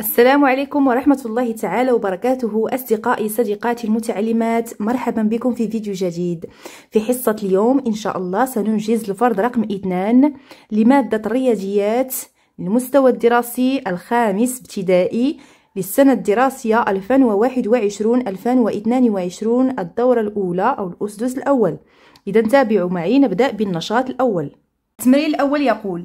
السلام عليكم ورحمة الله تعالى وبركاته أصدقائي صديقاتي المتعلمات مرحبا بكم في فيديو جديد في حصة اليوم إن شاء الله سننجز الفرض رقم 2 لمادة الرياضيات المستوى الدراسي الخامس ابتدائي للسنة الدراسية 2021-2022 الدورة الأولى أو الأسدس الأول إذا تابعوا معي نبدأ بالنشاط الأول التمرين الأول يقول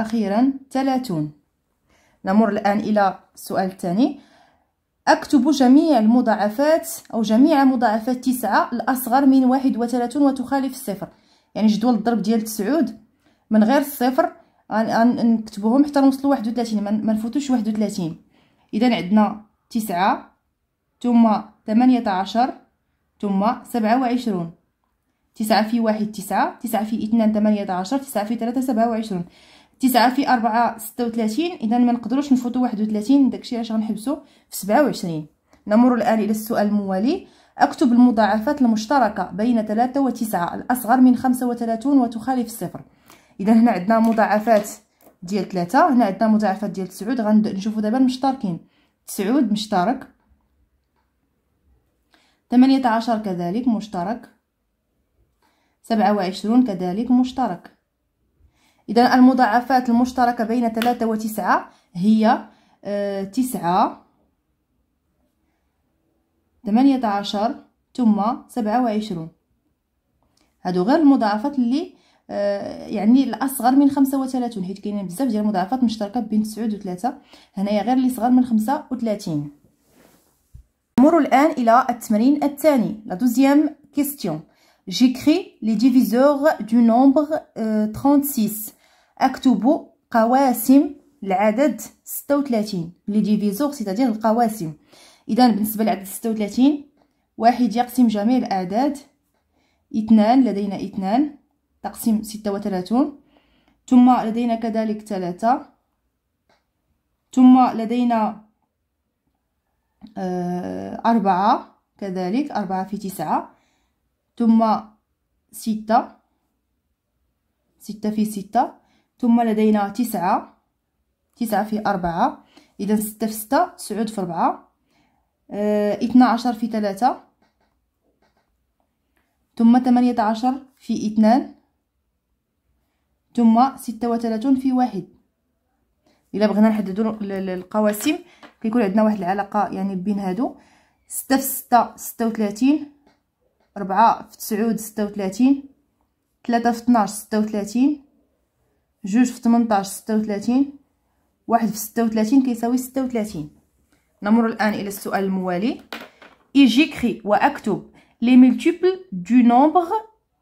أخيرا تلاتون نمر الآن إلى السؤال الثاني أكتب جميع المضاعفات أو جميع مضاعفات تسعة الأصغر من واحد وتلاتون وتخالف الصفر يعني جدول الضرب ديال تسعود من غير الصفر غنكتبوهم حتى نوصلو واحد وتلاتين منفوتوش واحد وتلاتين إذا عندنا تسعة ثم ثمانية عشر ثم سبعة وعشرون تسعة في واحد تسعة تسعة في اثنان ثمانية عشر تسعة في ثلاثة سبعة وعشرون تسعة في أربعة ستة وثلاثين إذا ما نقدروش نفوتو واحد وثلاثين داكشي علاش غنحبسو في سبعة وعشرين نمر الآن إلى السؤال الموالي أكتب المضاعفات المشتركة بين ثلاثة وتسعة الأصغر من خمسة وثلاثون وتخالف الصفر إذا هنا عندنا مضاعفات ديال ثلاثة هنا عندنا مضاعفات ديال تسعود غنشوفو دابا المشتركين تسعود مشترك ثمانية عشر كذلك مشترك سبعة وعشرون كذلك مشترك إذا المضاعفات المشتركة بين ثلاثة وتسعة هي آه، تسعة ثمانية عشر ثم سبعة وعشرون هادو غير المضاعفات اللي آه، يعني الاصغر من 35 حيت كاينين بزاف ديال المضاعفات مشتركه بين 9 و 3 هنايا غير اللي صغر من 35 نمر الان الى التمرين الثاني لا دوزيام كيستيون جيكري لي ديفيزور دو نومبر 36 اكتب قواسم العدد 36 لي ديفيزور سيتادير القواسم اذا بالنسبه للعدد 36 واحد يقسم جميع الاعداد اثنان لدينا اثنان تقسيم 36 ثم لدينا كذلك ثلاثة ثم لدينا آه، أربعة كذلك أربعة في تسعة ثم ستة ستة في ستة ثم لدينا تسعة تسعة في أربعة إذا ستة في ستة سعود في أربعة آه، اثنا عشر في ثلاثة ثم ثمانية عشر في اثنان ثم ستة وثلاثون في واحد إلا بغينا نحددو القواسم كيكون عندنا واحد العلاقة يعني بين هادو ستة في ستة ستة وثلاثين أربعة في تسعود ستة وثلاثين ثلاثة في اثناش ستة وثلاثين جوج في 18 36 واحد في 36 كيساوي 36 نمر الآن إلى السؤال الموالي إجيكري وأكتب لي ملتيبل دو نومبر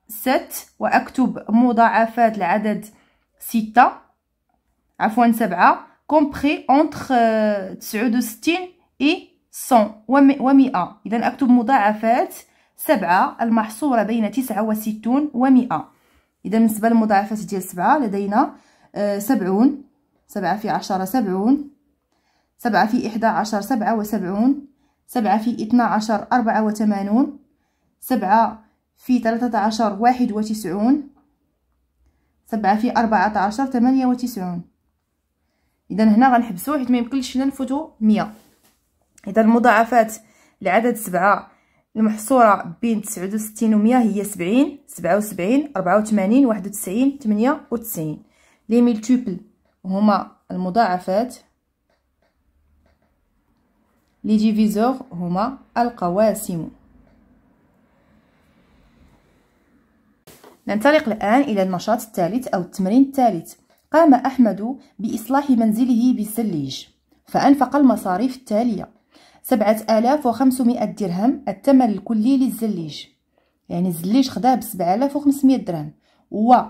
7 وأكتب مضاعفات العدد 6 عفوا 7 كومبري اونتر 69 اي 100 و100 إذا أكتب مضاعفات 7 المحصورة بين 69 و100 اذا بالنسبه للمضاعفات ديال سبعة لدينا آه، سبعون سبعة في عشرة سبعون سبعة في إحدى عشر سبعة وسبعون سبعة في اثنا عشر أربعة وثمانون سبعة في ثلاثة عشر واحد وتسعون سبعة في أربعة عشر ثمانية وتسعون إذا هنا غنحبسو حيت ميمكنش يمكنليش لنا نفوتو مية إذا المضاعفات لعدد سبعة المحصورة بين تسعود وستين ومية هي سبعين سبعة وسبعين ربعة وثمانين واحد وتسعين تمنية وتسعين لي ملتوبل هما المضاعفات لي ديفيزور هما القواسم ننطلق الآن إلى النشاط الثالث أو التمرين الثالث قام أحمد بإصلاح منزله بسليج فأنفق المصاريف التالية سبعة آلاف وخمسمائة درهم الثمن الكلي للزليج يعني الزليج خداه آلاف وخمسمائة درهم و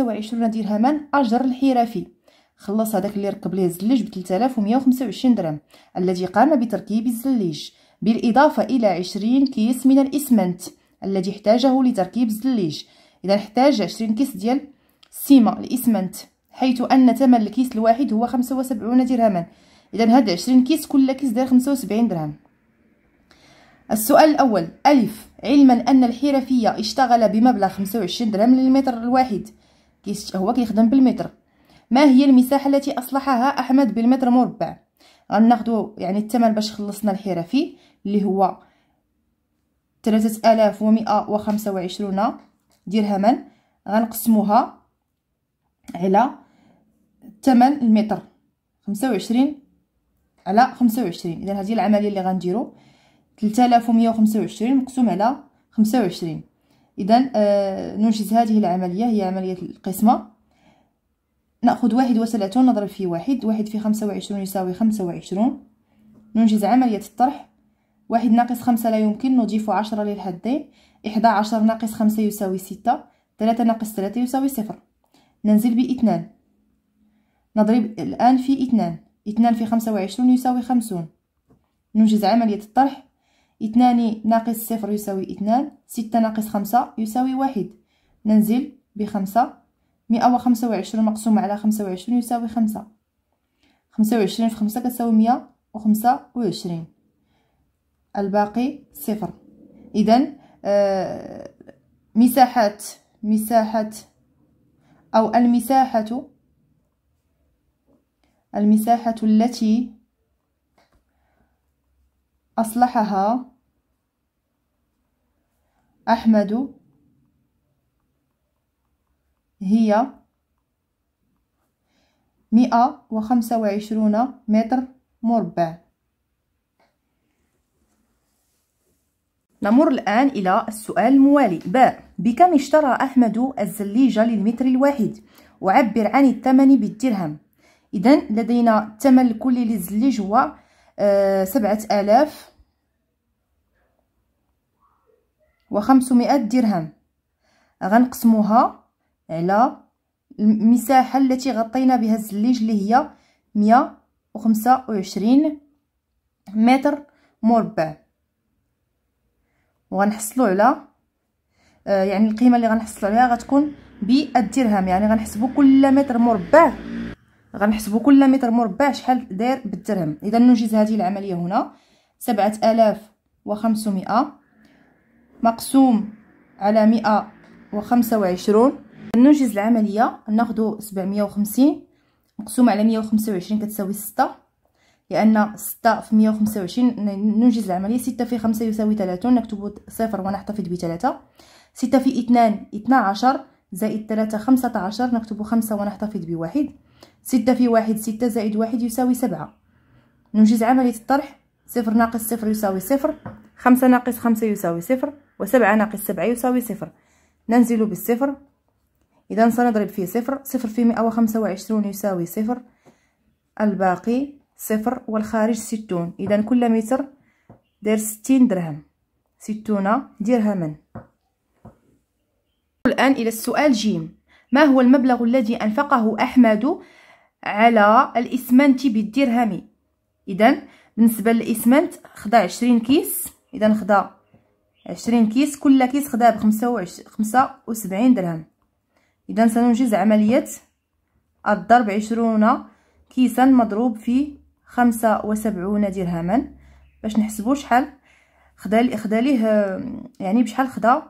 وعشرون درهما اجر الحرفي خلص هذاك اللي ركب ليه الزليج ب 3125 درهم الذي قام بتركيب الزليج بالاضافه الى 20 كيس من الاسمنت الذي احتاجه لتركيب الزليج اذا احتاج 20 كيس ديال السيمه الاسمنت حيث ان ثمن الكيس الواحد هو 75 درهما اذا هاد 20 كيس كل كيس داير 75 درهم السؤال الاول الف علما ان الحرفيه اشتغل بمبلغ 25 درهم للمتر الواحد كيس هو كيخدم بالمتر ما هي المساحه التي اصلحها احمد بالمتر مربع غناخذوا يعني الثمن باش خلصنا الحرفي اللي هو 3125 درهما غنقسموها على الثمن المتر 25 على خمسة وعشرين اذا هذه العمليه اللي غنديرو ومية وخمسة وعشرين مقسوم على خمسة وعشرين اذا آه ننجز هذه العمليه هي عمليه القسمه ناخذ واحد وثلاثون نضرب في واحد واحد في خمسة وعشرون يساوي خمسة وعشرون ننجز عمليه الطرح واحد ناقص خمسة لا يمكن نضيف عشرة للحدين إحدى عشر ناقص خمسة يساوي ستة ثلاثة ناقص ثلاثة يساوي صفر ننزل باثنان نضرب الآن في اثنان اثنان في خمسة وعشرون يساوي خمسون نوجز عملية الطرح اثنان ناقص صفر يساوي اثنان ستة ناقص خمسة يساوي واحد ننزل بخمسة مئة وخمسة وعشرون مقسومة على خمسة وعشرون يساوي خمسة خمسة وعشرين في خمسة كتساوي مئة وخمسة وعشرين الباقي صفر إذا آه مساحة مساحة أو المساحة المساحة التي أصلحها أحمد هي مئة وخمسة وعشرون متر مربع نمر الآن إلى السؤال الموالي باء بكم اشترى أحمد الزليجة للمتر الواحد وعبر عن الثمن بالدرهم اذا لدينا الثمن الكلي للزليج هو آه، سبعة آلاف وخمسمائة درهم غنقسموها على المساحة التي غطينا بها الزليج اللي هي مية وخمسة وعشرين متر مربع وغنحصلوا على آه، يعني القيمة اللي غنحصلوا عليها غتكون بالدرهم يعني غنحسبوا كل متر مربع غنحسبوا كل متر مربع شحال داير بالدرهم اذا ننجز هذه العمليه هنا 7500 مقسوم على 125 ننجز العمليه ناخذ 750 مقسوم على 125 كتساوي 6 لان 6 في 125 ننجز العمليه 6 في 5 يساوي 30 نكتب صفر ونحتفظ بثلاثة 6 في 2 12 زائد 3 15 نكتب 5 ونحتفظ بواحد ستة في واحد ستة زائد واحد يساوي سبعة ننجز عملية الطرح صفر ناقص صفر يساوي صفر خمسة ناقص خمسة يساوي صفر وسبعة ناقص سبعة يساوي صفر ننزل بالصفر إذا سنضرب في صفر صفر في مئة وخمسة وعشرون يساوي صفر الباقي صفر والخارج ستون إذا كل متر دير ستين درهم ستون درهما الآن إلى السؤال جيم ما هو المبلغ الذي أنفقه أحمد على الإسمنت بالدرهم إذا بالنسبة للإسمنت خدا عشرين كيس إذا خدا عشرين كيس كل كيس خدا بخمسة خمسة وسبعين درهم إذا سننجز عملية الضرب عشرون كيسا مضروب في خمسة وسبعون درهما باش نحسبو شحال خدا خدا ليه يعني بشحال خدا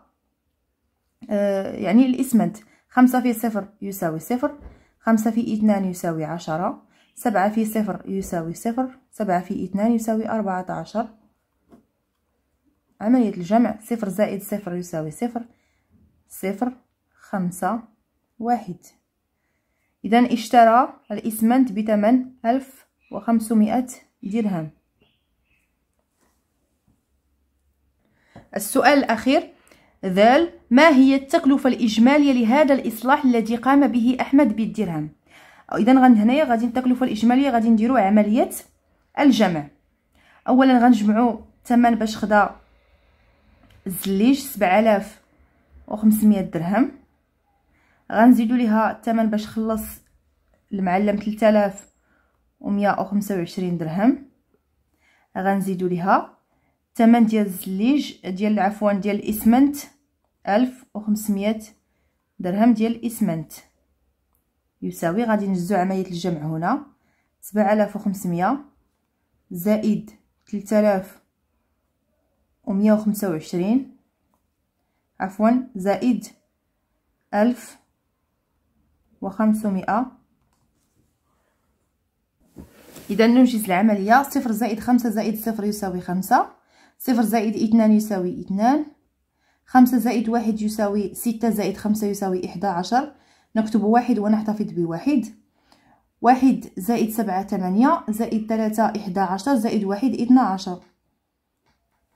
آه، يعني الإسمنت خمسة في صفر يساوي صفر خمسة في اثنان يساوي عشرة سبعة في صفر يساوي صفر سبعة في اثنان يساوي أربعة عشر عملية الجمع صفر زائد صفر يساوي صفر صفر خمسة واحد إذا اشترى الإسمنت بثمن ألف وخمسمائة درهم السؤال الأخير ذال ما هي التكلفة الإجمالية لهذا الإصلاح الذي قام به أحمد بالدرهم إذا هنايا غادي التكلفة الإجمالية غادي نديرو عملية الجمع أولا غنجمعو الثمن باش خدا الزليج سبع آلاف وخمسمية درهم غنزيدو ليها الثمن باش خلص المعلم ثلاثة آلاف ومية وخمسة وعشرين درهم غنزيدو ليها الثمن ديال الزليج ديال عفوا ديال الاسمنت ألف درهم ديال الإسمنت يساوي غادي نجزو عملية الجمع هنا سبعة آلاف زائد تلت آلاف عفوا زائد ألف وخمسمائة إذا ننجز العملية صفر زائد خمسة زائد صفر يساوي خمسة صفر زائد اثنان يساوي اثنان خمسة زائد واحد يساوي ستة زائد خمسة يساوي إحدى عشر نكتب واحد ونحتفظ بواحد واحد زائد سبعة ثمانية زائد ثلاثة إحدى عشر زائد واحد اثنى عشر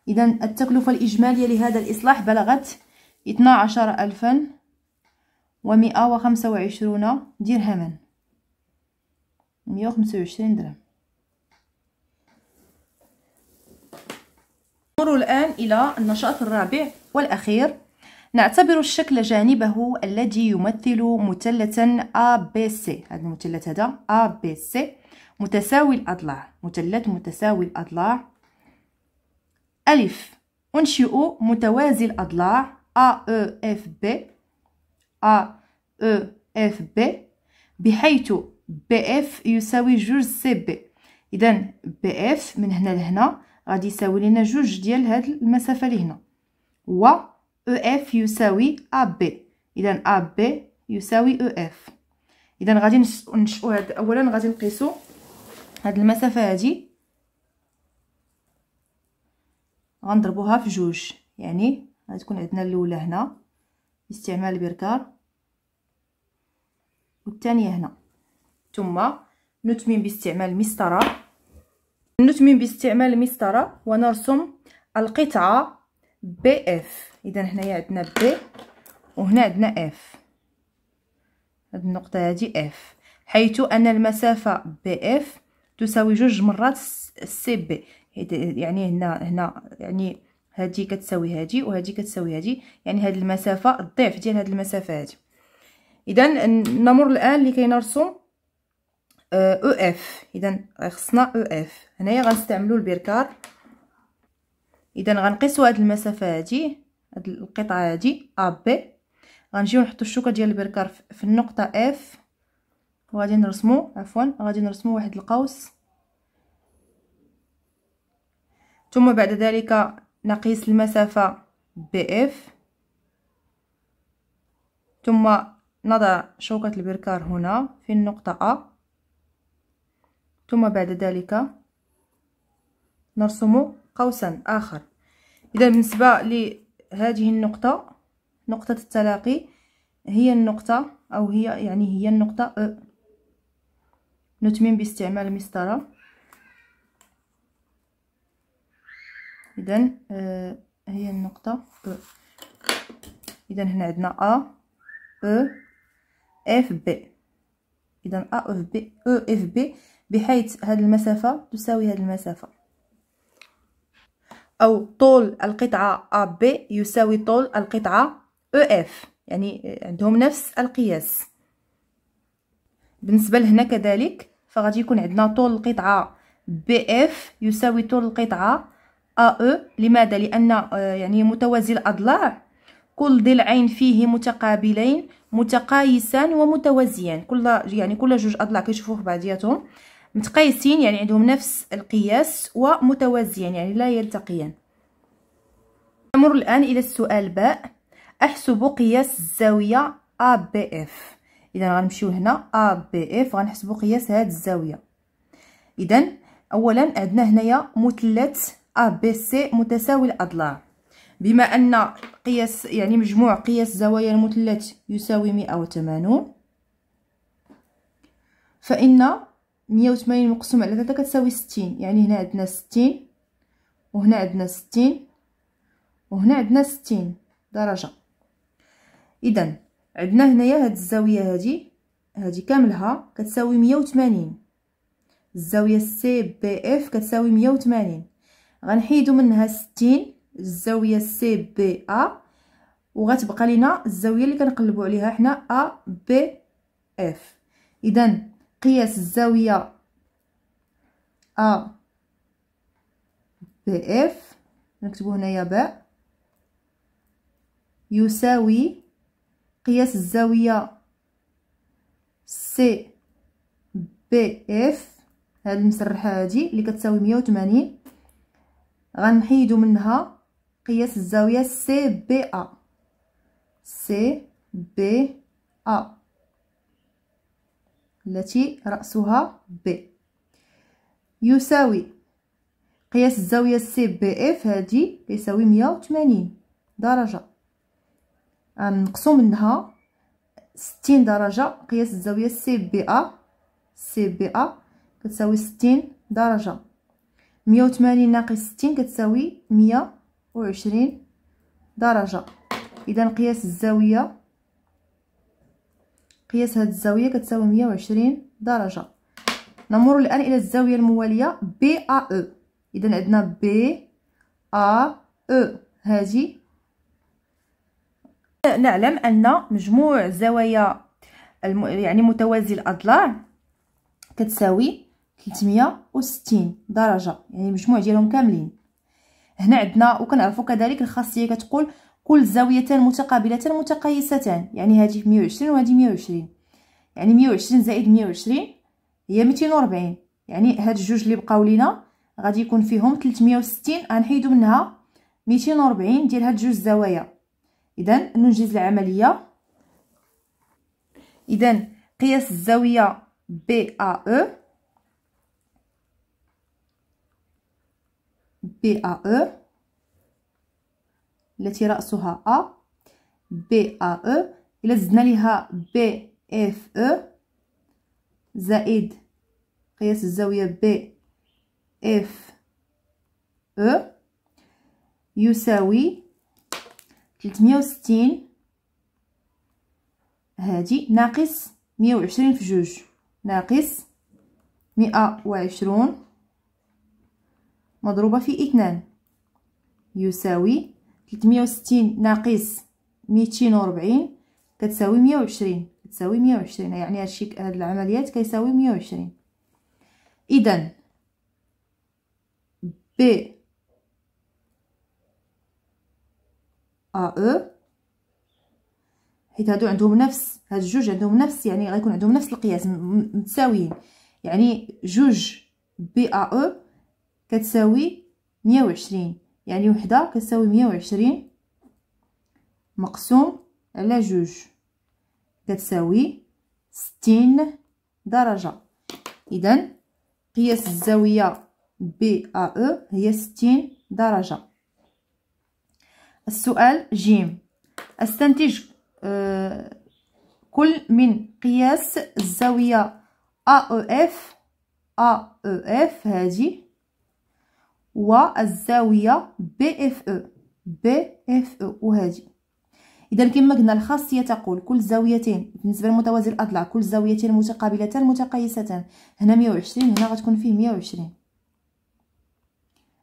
إذا التكلفة الإجمالية لهذا الإصلاح بلغت اثنى عشر ألفا ومئة وخمسة وعشرون درهما مئة وخمسة وعشرين درهم نمر الآن إلى النشاط الرابع والأخير نعتبر الشكل جانبه الذي يمثل مثلثا ABC هذا المثلث هذا ABC متساوي الأضلاع مثلث متساوي الأضلاع ألف أنشئ متوازي الأضلاع AEFB AEFB بحيث BF يساوي جوج CB إذا BF من هنا لهنا غادي يساوي لينا جوج ديال هاد المسافه اللي هنا و او e اف يساوي ا بي اذا ا بي يساوي او e اف اذا غادي نشؤوا هاد اولا غادي نقيسو هاد المسافه هادي غنضربوها في جوج يعني غتكون عندنا الاولى هنا باستعمال بركار والثانيه هنا ثم نتمم باستعمال مسطره نتمم باستعمال المسطرة ونرسم القطعة بي اف اذا هنايا عندنا بي وهنا عندنا اف هاد النقطة هادي اف حيث ان المسافة بي اف تساوي جوج مرات سي بي يعني هنا هنا يعني هادي كتساوي هادي وهادي كتساوي هادي يعني هاد المسافة الضعف ديال هاد المسافة هادي اذا نمر الان لكي نرسم او اف اذا خصنا او اف هنايا غنستعملو البركار اذا غنقيسو هاد المسافه هادي هاد القطعه هادي ا بي غنجيو نحطو الشوكه ديال البركار في النقطه اف وغادي نرسمو عفوا غادي نرسمو واحد القوس ثم بعد ذلك نقيس المسافه بي اف ثم نضع شوكه البركار هنا في النقطه ا ثم بعد ذلك نرسم قوسا آخر إذا بالنسبة لهذه النقطة نقطة التلاقي هي النقطة أو هي يعني هي النقطة أ نتمم باستعمال المسطرة إذا أه هي النقطة أ إذا هنا عندنا أ أ اف بي إذا أ اف بي أ اف بي بحيث هذه المسافة تساوي هذه المسافة أو طول القطعة AB يساوي طول القطعة EF يعني عندهم نفس القياس بالنسبة لهنا كذلك فغادي يكون عندنا طول القطعة BF يساوي طول القطعة AE لماذا؟ لأن آه، يعني متوازي الأضلاع كل ضلعين فيه متقابلين متقايسان ومتوازيان كل يعني كل جوج اضلاع كيشوفوه في بعضياتهم متقيسين يعني عندهم نفس القياس ومتوازيان يعني لا يلتقيان نمر الآن إلى السؤال باء أحسب قياس الزاوية ABF إذا غنمشيو هنا ABF غنحسبو قياس هاد الزاوية إذا أولا عندنا هنايا مثلث ABC متساوي الأضلاع بما أن قياس يعني مجموع قياس زوايا المثلث يساوي 180 فإن مية وثمانين مقسوم على تلاتة كتساوي ستين يعني هنا عندنا ستين وهنا عندنا ستين وهنا عندنا ستين درجة إذا عندنا هنايا هاد الزاوية هادي هادي كاملها كتساوي مية وثمانين الزاوية سي بي اف كتساوي مية وثمانين غنحيدو منها ستين الزاوية سي بي ا وغتبقى لينا الزاوية اللي كنقلبو عليها حنا ا بي اف إذا قياس الزاوية أ بي إف نكتبو هنايا باء يساوي قياس الزاوية سي بي إف هاد المسرحة هادي اللي كتساوي مية وتمانين غنحيدو منها قياس الزاوية سي بي أ سي بي أ التي رأسها ب يساوي قياس الزاوية سي بي اف هادي يساوي مية وثمانين درجة غنقصو منها ستين درجة قياس الزاوية سي بي ا سي بي ا كتساوي ستين درجة مية وثمانين ناقص ستين كتساوي مية وعشرين درجة إذا قياس الزاوية قياس هذه الزاويه كتساوي 120 درجه نمر الان الى الزاويه المواليه بي ا او اذا عندنا بي ا او هذه نعلم ان مجموع زوايا الم... يعني متوازي الاضلاع كتساوي 360 درجه يعني مجموع ديالهم كاملين هنا عندنا وكنعرفوا كذلك الخاصيه كتقول كل زاويتان متقابلتان متقيستان يعني هذه 120 وهذه 120 يعني 120 زائد 120 هي 240 يعني هاد الجوج اللي بقاو لينا غادي يكون فيهم 360 غنحيدو منها 240 ديال هاد جوج زوايا اذا ننجز العمليه اذا قياس الزاويه بي ا او بي ا او التي رأسها أ بي أ أو إلا زدنا لها بي إف أو زائد قياس الزاوية بي إف أو يساوي 360 هذه ناقص 120 في جوج ناقص 120 مضروبة في 2 يساوي 360 ناقص 240 كتساوي 120 كتساوي 120 يعني هادشي هاد العمليات كيساوي 120 اذا بي ا او حيت هادو عندهم نفس هاد الجوج عندهم نفس يعني غيكون عندهم نفس القياس متساويين يعني جوج بي ا او كتساوي 120 يعني وحده كتساوي مية وعشرين مقسوم على جوج كتساوي ستين درجه اذا قياس الزاويه بي ا او هي ستين درجه السؤال جيم استنتج كل من قياس الزاويه ا او اف ا او اف هذه والزاوية بي اف او بي اف او وهذه اذا كما قلنا الخاصيه تقول كل زاويتين بالنسبه لمتوازي الاضلاع كل زاويتين متقابلتان متقايستان هنا 120 هنا غتكون فيه 120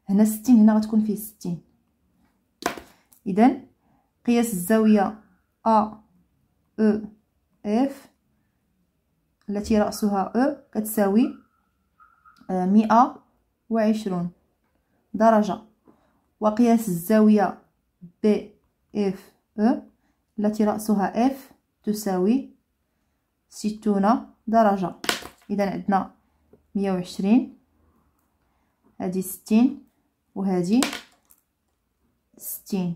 هنا 60 هنا غتكون فيه 60 اذا قياس الزاويه ا او اف التي راسها او كتساوي 120 آه، درجة وقياس الزاوية بي اف او التي رأسها اف تساوي ستون درجة إذا عندنا مية وعشرين هادي ستين وهادي ستين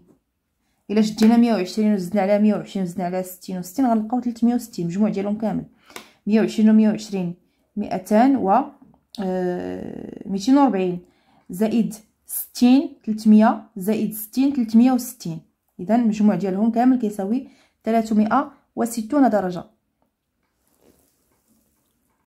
الا شدينا مية وعشرين وزدنا على مية وعشرين وزدنا على ستين وستين غنلقاو تلتمية وستين مجموع ديالهم كامل مية وعشرين ومية وعشرين مئتان و آه، ميتين وربعين زائد ستين تلتمية زائد ستين تلتمية وستين إذا المجموع ديالهم كامل كيساوي تلاتمية وستون درجة